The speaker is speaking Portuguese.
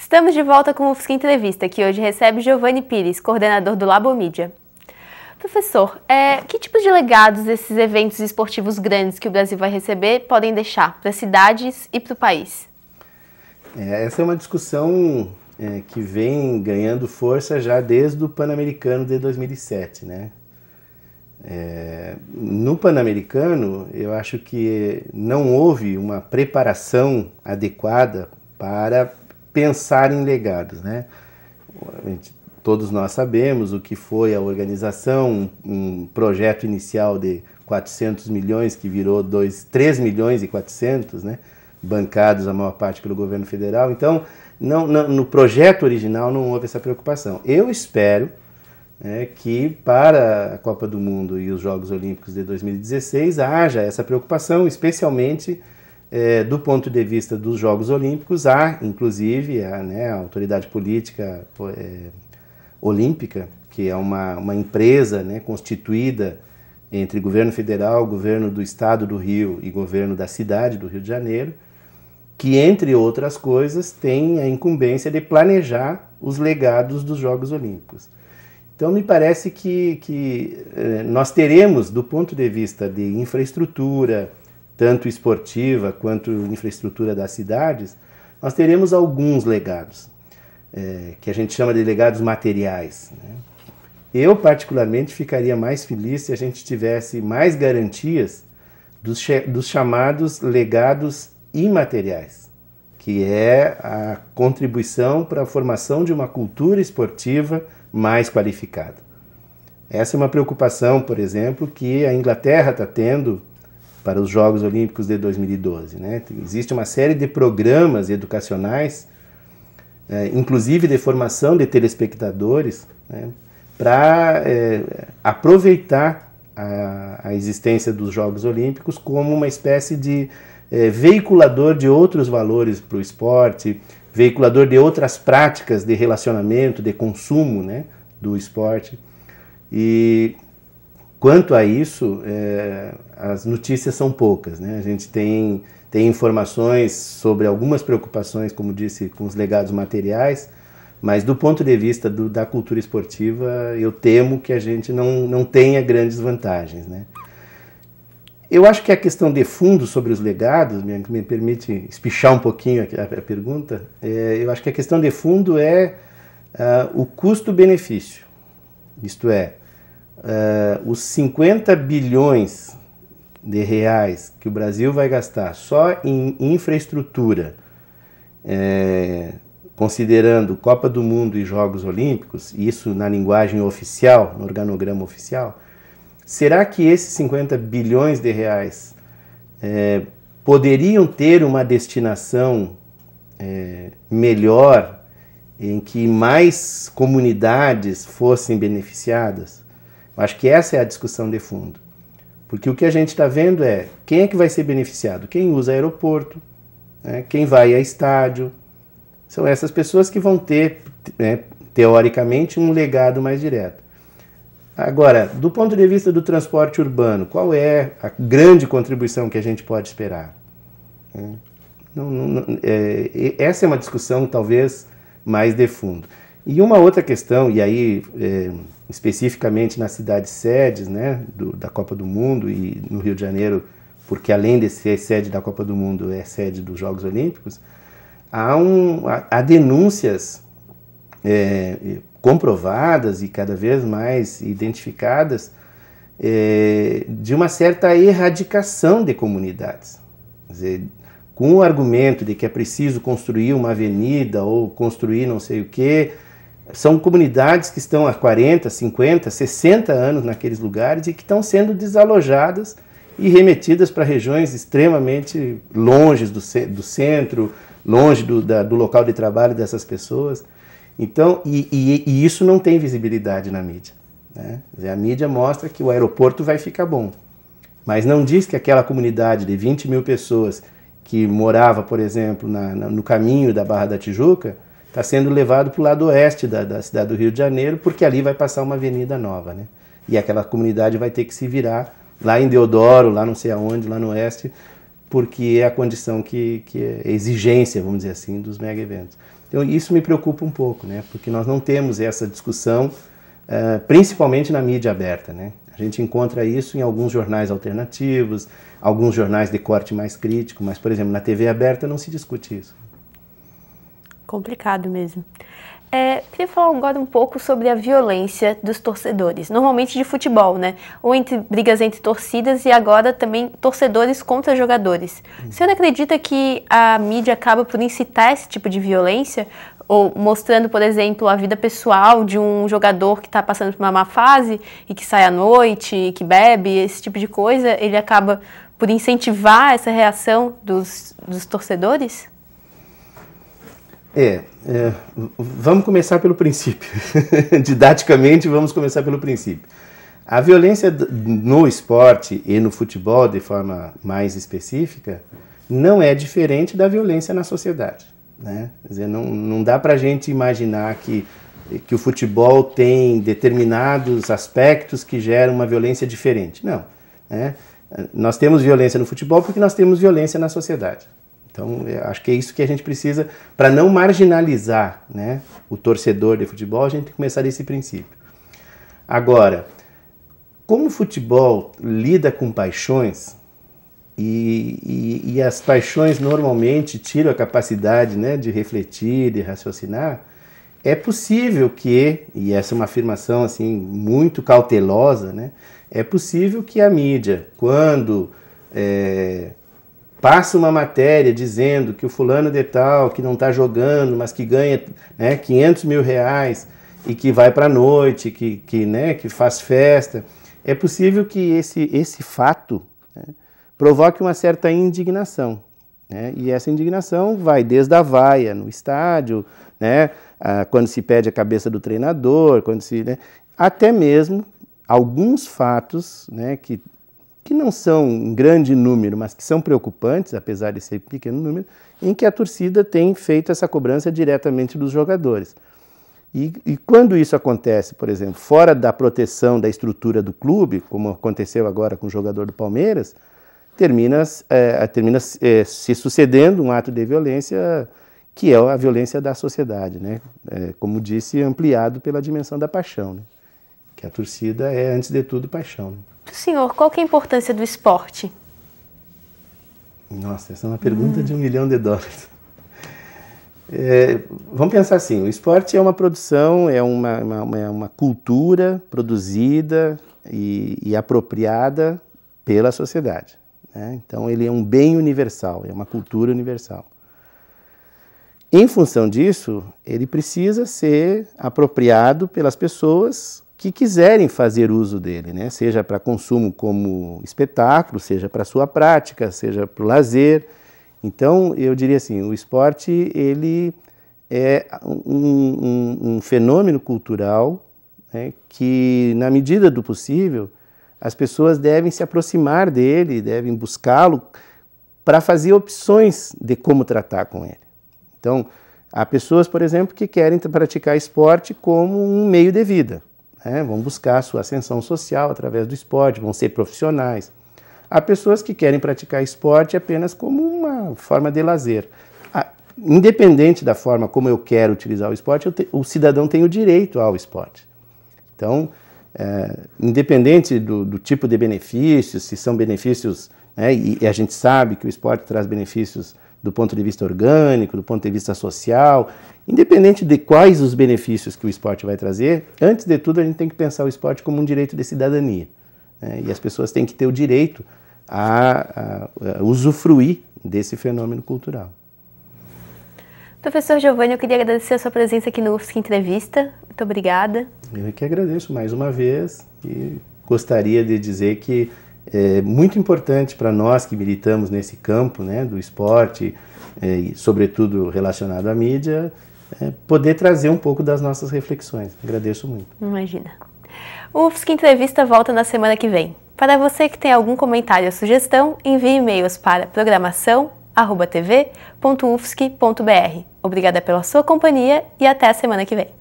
Estamos de volta com o UFSC Entrevista, que hoje recebe Giovanni Pires, coordenador do Labo Mídia. Professor, é, que tipos de legados esses eventos esportivos grandes que o Brasil vai receber podem deixar para as cidades e para o país? É, essa é uma discussão é, que vem ganhando força já desde o Pan-Americano de 2007, né? É, no Pan-Americano, eu acho que não houve uma preparação adequada para pensar em legados, né? Gente, todos nós sabemos o que foi a organização, um, um projeto inicial de 400 milhões que virou 2, 3 milhões e 400, né? bancados a maior parte pelo governo federal. Então, não, não, no projeto original não houve essa preocupação. Eu espero né, que para a Copa do Mundo e os Jogos Olímpicos de 2016 haja essa preocupação, especialmente é, do ponto de vista dos Jogos Olímpicos, há, inclusive, a, né, a autoridade política é, olímpica, que é uma, uma empresa né, constituída entre governo federal, governo do estado do Rio e governo da cidade do Rio de Janeiro, que, entre outras coisas, tem a incumbência de planejar os legados dos Jogos Olímpicos. Então, me parece que, que eh, nós teremos, do ponto de vista de infraestrutura, tanto esportiva quanto infraestrutura das cidades, nós teremos alguns legados, é, que a gente chama de legados materiais. Né? Eu, particularmente, ficaria mais feliz se a gente tivesse mais garantias dos, dos chamados legados imateriais, que é a contribuição para a formação de uma cultura esportiva mais qualificada. Essa é uma preocupação, por exemplo, que a Inglaterra está tendo para os Jogos Olímpicos de 2012. Né? Existe uma série de programas educacionais, é, inclusive de formação de telespectadores, né? para é, eh, aproveitar a, a, existência dos Jogos Olímpicos como uma espécie de é, veiculador de outros valores para o esporte, veiculador de outras práticas de relacionamento, de consumo né? do esporte. E Quanto a isso, é, as notícias são poucas. Né? A gente tem, tem informações sobre algumas preocupações, como disse, com os legados materiais, mas do ponto de vista do, da cultura esportiva, eu temo que a gente não, não tenha grandes vantagens. Né? Eu acho que a questão de fundo sobre os legados, me, me permite espichar um pouquinho a, a pergunta, é, eu acho que a questão de fundo é uh, o custo-benefício. Isto é, uh, os 50 bilhões de reais que o Brasil vai gastar só em infraestrutura, eh, considerando Copa do Mundo e Jogos Olímpicos, isso na linguagem oficial, no organograma oficial, será que esses 50 bilhões de reais eh, poderiam ter uma destinação melhor, em que mais comunidades fossem beneficiadas? Acho que essa é a discussão de fundo. Porque o que a gente está vendo é quem é que vai ser beneficiado? Quem usa aeroporto, né? quem vai a estádio. São essas pessoas que vão ter, né, teoricamente, um legado mais direto. Agora, do ponto de vista do transporte urbano, qual é a grande contribuição que a gente pode esperar? Né? Não, não, é, essa é uma discussão talvez mais de fundo. E uma outra questão, e aí é, especificamente nas cidades sedes né, do, da Copa do Mundo e no Rio de Janeiro, porque além de ser sede da Copa do Mundo, é sede dos Jogos Olímpicos, há, um, há, há denúncias é, comprovadas e cada vez mais identificadas é, de uma certa erradicação de comunidades. Quer dizer, com o argumento de que é preciso construir uma avenida ou construir não sei o quê, são comunidades que estão há 40, 50, 60 anos naqueles lugares e que estão sendo desalojadas e remetidas para regiões extremamente longe do, ce do centro, longe do, da, do, local de trabalho dessas pessoas. Então, e, e, e isso não tem visibilidade na mídia. Né? a mídia mostra que o aeroporto vai ficar bom, mas não diz que aquela comunidade de 20 mil pessoas que morava, por exemplo, na, na, no caminho da Barra da Tijuca, está sendo levado para o lado oeste da, da, cidade do Rio de Janeiro, porque ali vai passar uma avenida nova, né? E aquela comunidade vai ter que se virar lá em Deodoro, lá não sei aonde, lá no oeste, porque é a condição que, que é exigência, vamos dizer assim, dos mega eventos. Então isso me preocupa um pouco, né? Porque nós não temos essa discussão, uh, principalmente na mídia aberta, né? A gente encontra isso em alguns jornais alternativos, alguns jornais de corte mais crítico, mas, por exemplo, na TV aberta não se discute isso complicado mesmo. É, queria falar agora um pouco sobre a violência dos torcedores, normalmente de futebol, né? Ou entre brigas entre torcidas e agora também torcedores contra jogadores. Hum. O senhor acredita que a mídia acaba por incitar esse tipo de violência? Ou mostrando, por exemplo, a vida pessoal de um jogador que está passando por uma má fase e que sai à noite, que bebe, esse tipo de coisa, ele acaba por incentivar essa reação dos, dos torcedores? É, é, vamos começar pelo princípio. Didaticamente, vamos começar pelo princípio. A violência no esporte e no futebol, de forma mais específica, não é diferente da violência na sociedade. Né? Quer dizer, não, não dá para a gente imaginar que, que o futebol tem determinados aspectos que geram uma violência diferente. Não. Né? Nós temos violência no futebol porque nós temos violência na sociedade. Então, é, acho que é isso que a gente precisa para não marginalizar né, o torcedor de futebol. A gente tem que começar desse princípio. Agora, como o futebol lida com paixões e, e, e as paixões normalmente tiram a capacidade né, de refletir, de raciocinar, é possível que, e essa é uma afirmação assim muito cautelosa, né, é possível que a mídia, quando é, passa uma matéria dizendo que o fulano de tal, que não está jogando, mas que ganha né, 500 mil reais e que vai para a noite, que, que, né, que faz festa, é possível que esse, esse fato né, provoque uma certa indignação. Né? E essa indignação vai desde a vaia no estádio, né? quando se pede a cabeça do treinador, quando se, né? até mesmo alguns fatos né, que que não são um grande número, mas que são preocupantes, apesar de ser pequeno número, em que a torcida tem feito essa cobrança diretamente dos jogadores. E, e, quando isso acontece, por exemplo, fora da proteção da estrutura do clube, como aconteceu agora com o jogador do Palmeiras, termina, é, termina é, se sucedendo um ato de violência que é a violência da sociedade, né? É, como disse, ampliado pela dimensão da paixão, né? que a torcida é, antes de tudo, paixão. Né? Para o senhor, qual é a importância do esporte? Nossa, essa é uma pergunta hum. de um milhão de dólares. É, vamos pensar assim: o esporte é uma produção, é uma, uma, uma cultura produzida e, e, apropriada pela sociedade. Né? Então, ele é um bem universal, é uma cultura universal. Em função disso, ele precisa ser apropriado pelas pessoas que quiserem fazer uso dele, né? seja para consumo como espetáculo, seja para sua prática, seja para o lazer. Então, eu diria assim, o esporte ele é um, um, um fenômeno cultural né? que, na medida do possível, as pessoas devem se aproximar dele, devem buscá-lo para fazer opções de como tratar com ele. Então, há pessoas, por exemplo, que querem praticar esporte como um meio de vida né? vão buscar sua ascensão social através do esporte, vão ser profissionais. Há pessoas que querem praticar esporte apenas como uma forma de lazer. Ah, independente da forma como eu quero utilizar o esporte, te, o cidadão tem o direito ao esporte. Então, é, independente do, do, tipo de benefícios, se são benefícios, né, e, e, a gente sabe que o esporte traz benefícios do ponto de vista orgânico, do ponto de vista social, independente de quais os benefícios que o esporte vai trazer, antes de tudo a gente tem que pensar o esporte como um direito de cidadania. Né? E as pessoas têm que ter o direito a, a, a usufruir desse fenômeno cultural. Professor Giovanni, eu queria agradecer a sua presença aqui no UFSC Entrevista. Muito obrigada. Eu é que agradeço mais uma vez e gostaria de dizer que é, muito importante para nós que militamos nesse campo né, do esporte, é, sobretudo relacionado à mídia, é, poder trazer um pouco das nossas reflexões. Agradeço muito. Imagina. O UFSC Entrevista volta na semana que vem. Para você que tem algum comentário ou sugestão, envie e-mails para programação.tv.ufsc.br. Obrigada pela sua companhia e até a semana que vem.